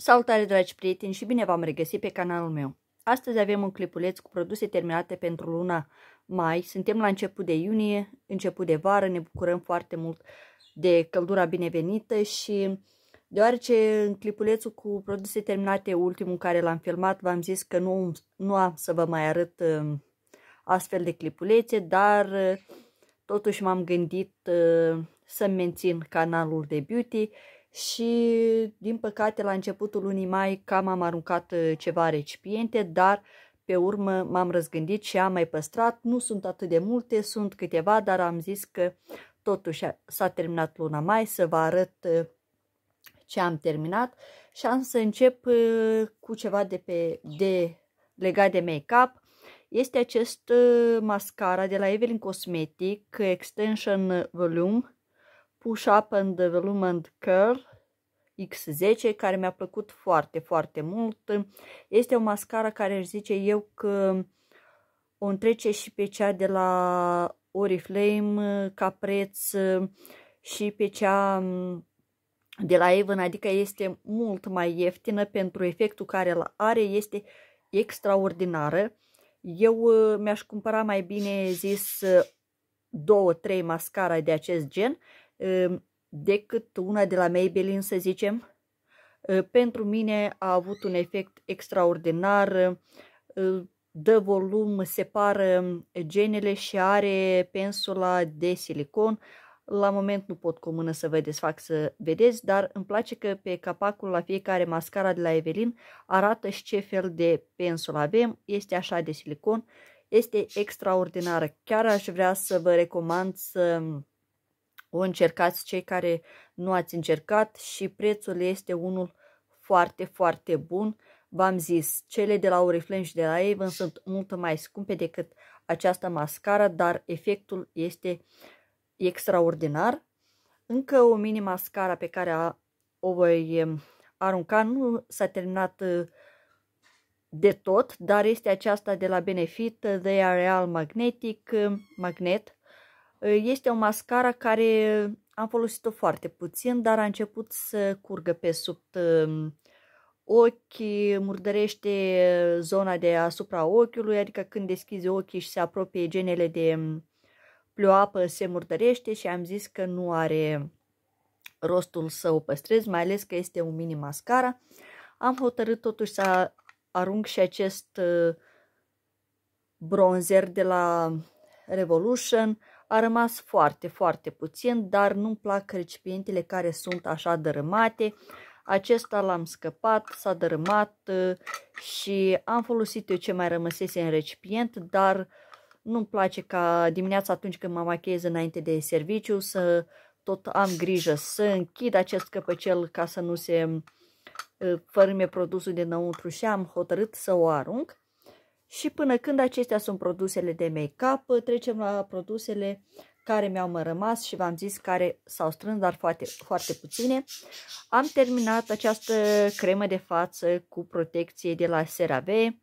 Salutare dragi prieteni și bine v-am regăsit pe canalul meu. Astăzi avem un clipuleț cu produse terminate pentru luna mai. Suntem la început de iunie, început de vară, ne bucurăm foarte mult de căldura binevenită și deoarece în clipulețul cu produse terminate, ultimul care l-am filmat, v-am zis că nu, nu am să vă mai arăt um, astfel de clipulețe, dar uh, totuși m-am gândit uh, să mențin canalul de beauty și din păcate la începutul lunii mai cam am aruncat uh, ceva recipiente, dar pe urmă m-am răzgândit și am mai păstrat. Nu sunt atât de multe, sunt câteva, dar am zis că totuși s-a terminat luna mai să vă arăt uh, ce am terminat și am să încep uh, cu ceva de, pe, de legat de make-up. Este acest mascara de la Evelyn Cosmetic Extension Volume push up and development curl X10 care mi-a plăcut foarte, foarte mult. Este o mascara care își zice eu că o întrece și pe cea de la Oriflame ca preț și pe cea de la Avon, adică este mult mai ieftină pentru efectul care îl are, este extraordinară. Eu mi-aș cumpăra mai bine zis două, trei mascara de acest gen Ehm, decât una de la Maybelline, să zicem, ehm, pentru mine a avut un efect extraordinar, ehm, dă volum, separă genele și are pensula de silicon. La moment nu pot cu mână să vă desfac să vedeți, dar îmi place că pe capacul la fiecare mascara de la Evelyn arată și ce fel de pensul avem. Este așa de silicon, este extraordinară. Chiar aș vrea să vă recomand să o încercați cei care nu ați încercat și prețul este unul foarte, foarte bun. V-am zis, cele de la Oriflame și de la Avon sunt mult mai scumpe decât această mascara, dar efectul este extraordinar. Încă o mini mascara pe care a, o voi um, arunca nu s-a terminat uh, de tot, dar este aceasta de la Benefit, uh, The Real Magnetic uh, Magnet Ă, este o mascara care am folosit-o foarte puțin, dar a început să curgă pe sub ă, ochi, murdărește zona de asupra ochiului, adică când deschizi ochii și se apropie genele de ă, plioapă, se murdărește și am zis că nu are rostul să o păstrez, mai ales că este un mini mascara. Am hotărât totuși să arunc și acest bronzer de la Revolution. A rămas foarte, foarte puțin, dar nu-mi plac recipientele care sunt așa dărâmate. Acesta l-am scăpat, s-a dărâmat uh, și am folosit eu ce mai rămăsese în recipient, dar nu-mi place ca dimineața atunci când mă machiez înainte de serviciu să tot am grijă să închid acest căpăcel ca să nu se uh, fărâme produsul dinăuntru și am hotărât să o arunc. Și până când acestea sunt produsele de make-up, trecem la produsele care mi-au rămas și v-am zis care s-au strâns, dar foarte, foarte puține. Am terminat această cremă de față cu protecție de la CeraVe,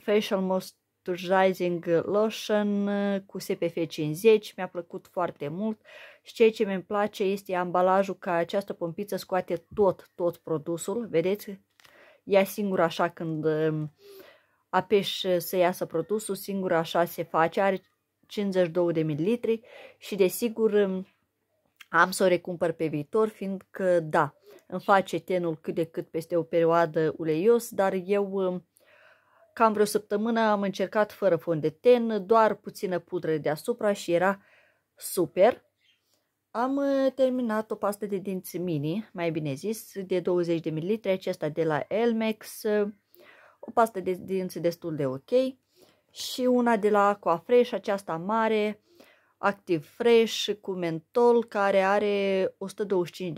Facial Moisturizing Lotion cu SPF 50, mi-a plăcut foarte mult și ceea ce mi-mi place este ambalajul ca această pompiță scoate tot, tot produsul, vedeți? Ea singură așa când apeși să iasă produsul, singur așa se face, are 52 de mililitri și desigur um, am să o recumpăr pe viitor, fiindcă da, îmi face tenul cât de cât peste o perioadă uleios, dar eu um, cam vreo săptămână am încercat fără fond de ten, doar puțină pudră deasupra și era super. Am uh, terminat o pastă de dinți mini, mai bine zis, de 20 de ml, acesta de la Elmex, uh, o pastă de dinți destul de ok și una de la Aqua Fresh, aceasta mare, Active Fresh cu mentol care are 125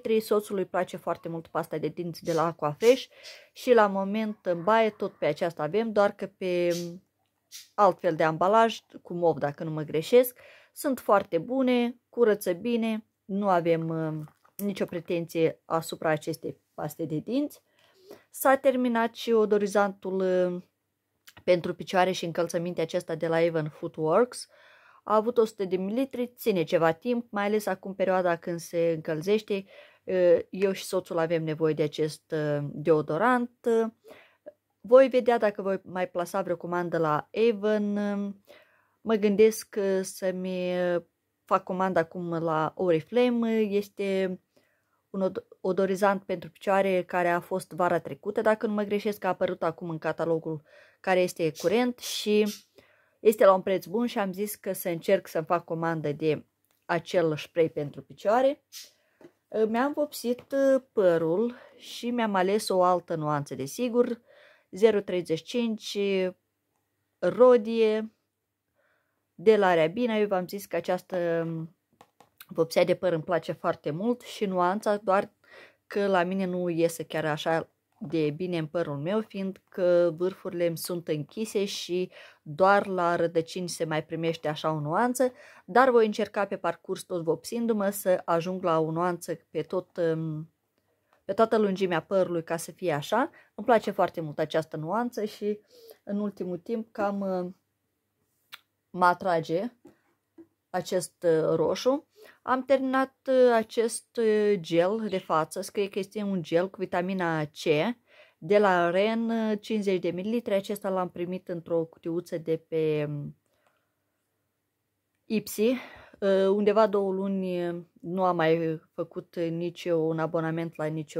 de Soțul Soțului place foarte mult pasta de dinți de la Aqua Fresh și la moment în baie tot pe aceasta avem, doar că pe altfel de ambalaj, cu mov dacă nu mă greșesc. Sunt foarte bune, curăță bine, nu avem uh, nicio pretenție asupra acestei paste de dinți. S-a terminat și odorizantul uh, pentru picioare și încălțăminte acesta de la Even Footworks. A avut 100 de mililitri, ține ceva timp, mai ales acum perioada când se încălzește. Uh, eu și soțul avem nevoie de acest uh, deodorant. Voi vedea dacă voi mai plasa vreo comandă la Avon. Mă gândesc să-mi fac comanda acum la Oriflame. Este un odorizant pentru picioare care a fost vara trecută, dacă nu mă greșesc, a apărut acum în catalogul care este curent și este la un preț bun și am zis că să încerc să fac comandă de acel spray pentru picioare. Ă, mi-am vopsit ă, părul și mi-am ales o altă nuanță, desigur, 0,35 ă, rodie de la Reabina. Eu v-am zis că această Vopsea de păr îmi place foarte mult și nuanța doar că la mine nu iese chiar așa de bine în părul meu, fiindcă vârfurile îmi sunt închise și doar la rădăcini se mai primește așa o nuanță, dar voi încerca pe parcurs tot vopsindu-mă să ajung la o nuanță pe, tot, um, pe toată lungimea părului ca să fie așa. Îmi place foarte mult această nuanță și în ultimul timp cam uh, mă atrage acest uh, roșu. Am terminat uh, acest uh, gel de față, scrie că este un gel cu vitamina C de la REN 50 de ml. Acesta l-am primit într-o cutiuță de pe mm, Ipsi. Undeva două luni nu am mai făcut nici un abonament la nici,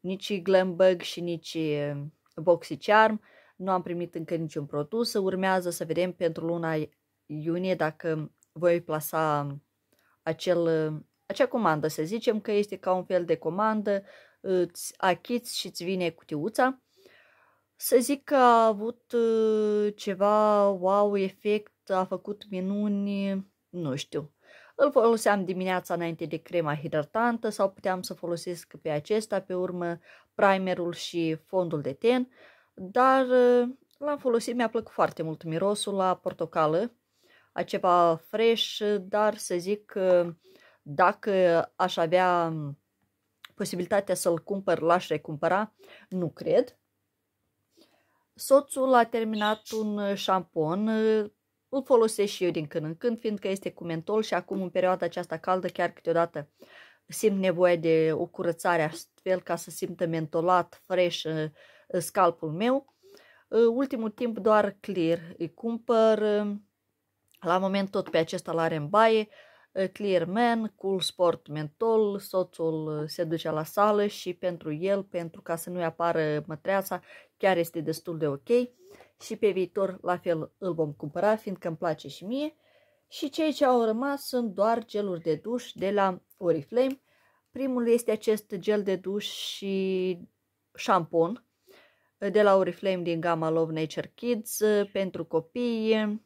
nici Glambug și nici Boxy Charm. Nu am primit încă niciun produs. Urmează să vedem pentru luna iunie dacă voi plasa acel, acea comandă, să zicem că este ca un fel de comandă, îți achiți și îți vine cutiuța. Să zic că a avut ă, ceva wow efect, a făcut minuni, nu știu. Îl foloseam dimineața înainte de crema hidratantă sau puteam să folosesc pe acesta, pe urmă primerul și fondul de ten, dar ă, l-am folosit, mi-a plăcut foarte mult mirosul la portocală, ceva fresh, dar să zic uh, dacă aș avea um, posibilitatea să-l cumpăr, l-aș recumpăra? Nu cred. Soțul a terminat un șampon, uh, îl folosesc și eu din când în când, fiindcă este cu mentol și acum în perioada aceasta caldă chiar câteodată simt nevoie de o curățare astfel ca să simtă mentolat, fresh uh, scalpul meu. Ultimul timp doar clear îi cumpăr, la moment tot pe acesta l are în baie, Clearman, Cool Sport Mentol, soțul se duce la sală și pentru el, pentru ca să nu-i apară mătreasa, chiar este destul de ok. Și pe viitor la fel îl vom cumpăra, fiindcă îmi place și mie. Și cei ce au rămas sunt doar geluri de duș de la Oriflame. Primul este acest gel de duș și șampon de la Oriflame din gama Love Nature Kids pentru copii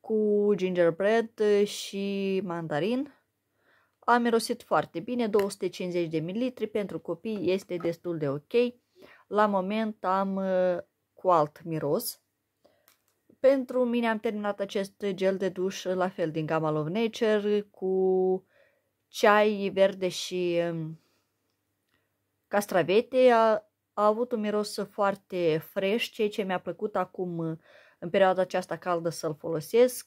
cu gingerbread și mandarin. A mirosit foarte bine, 250 de ml pentru copii este destul de ok. La moment am uh, cu alt miros. Pentru mine am terminat acest gel de duș la fel din gama Love Nature cu ceai verde și um, castravete. A, a avut un miros foarte fresh, ceea ce mi-a plăcut acum în perioada aceasta caldă să-l folosesc.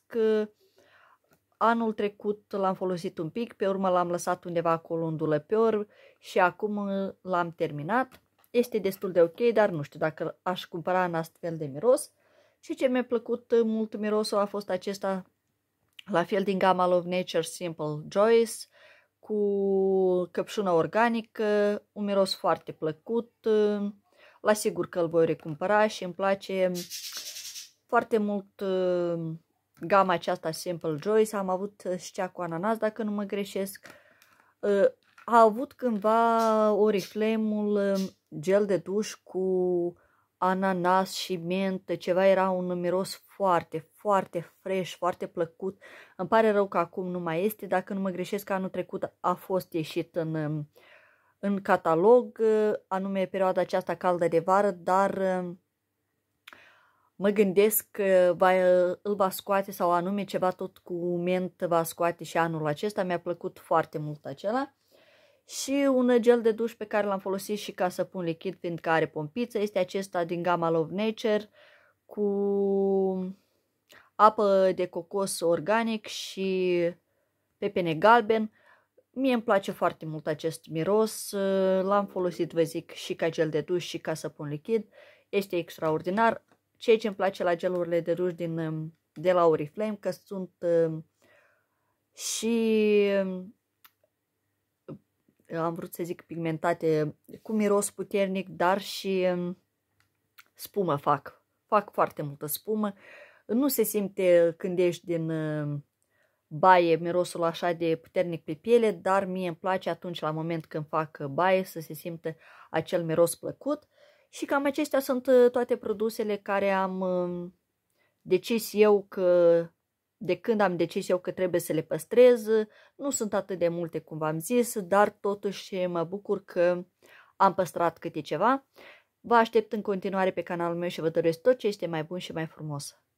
Anul trecut l-am folosit un pic, pe urmă l-am lăsat undeva acolo în dulăpior și acum l-am terminat. Este destul de ok, dar nu știu dacă aș cumpăra în astfel de miros. Și ce mi-a plăcut mult mirosul a fost acesta, la fel din gama Love Nature Simple Joyce, cu căpșună organică, un miros foarte plăcut. La sigur că îl voi recumpăra și îmi place foarte mult uh, gama aceasta Simple Joys. Am avut uh, și cea cu ananas, dacă nu mă greșesc. Uh, a avut cândva Oriflame-ul uh, gel de duș cu ananas și mentă, ceva era un miros foarte, foarte fresh, foarte plăcut. Îmi pare rău că acum nu mai este, dacă nu mă greșesc, anul trecut a fost ieșit în, uh, în catalog, uh, anume perioada aceasta caldă de vară, dar mă gândesc că va, îl va scoate sau anume ceva tot cu ment va scoate și anul acesta. Mi-a plăcut foarte mult acela. Și un gel de duș pe care l-am folosit și ca să pun lichid, fiindcă are pompiță, este acesta din gama Love Nature cu apă de cocos organic și pepene galben. Mie îmi place foarte mult acest miros, l-am folosit, vă zic, și ca gel de duș și ca să pun lichid. Este extraordinar, Ceea ce îmi place la gelurile de ruj din, um, de la Oriflame, că sunt um, și um, am vrut să zic pigmentate cu miros puternic, dar și spumă fac. Fac foarte multă spumă. Nu se simte când ești din baie mirosul așa de puternic pe piele, dar mie îmi place atunci la moment când fac baie să se simte acel miros plăcut și cam acestea sunt uh, toate produsele care am um, decis eu că de când am decis eu că trebuie să le păstrez, nu sunt atât de multe cum v-am zis, dar totuși mă bucur că am păstrat câte ceva. Vă aștept în continuare pe canalul meu și vă doresc tot ce este mai bun și mai frumos.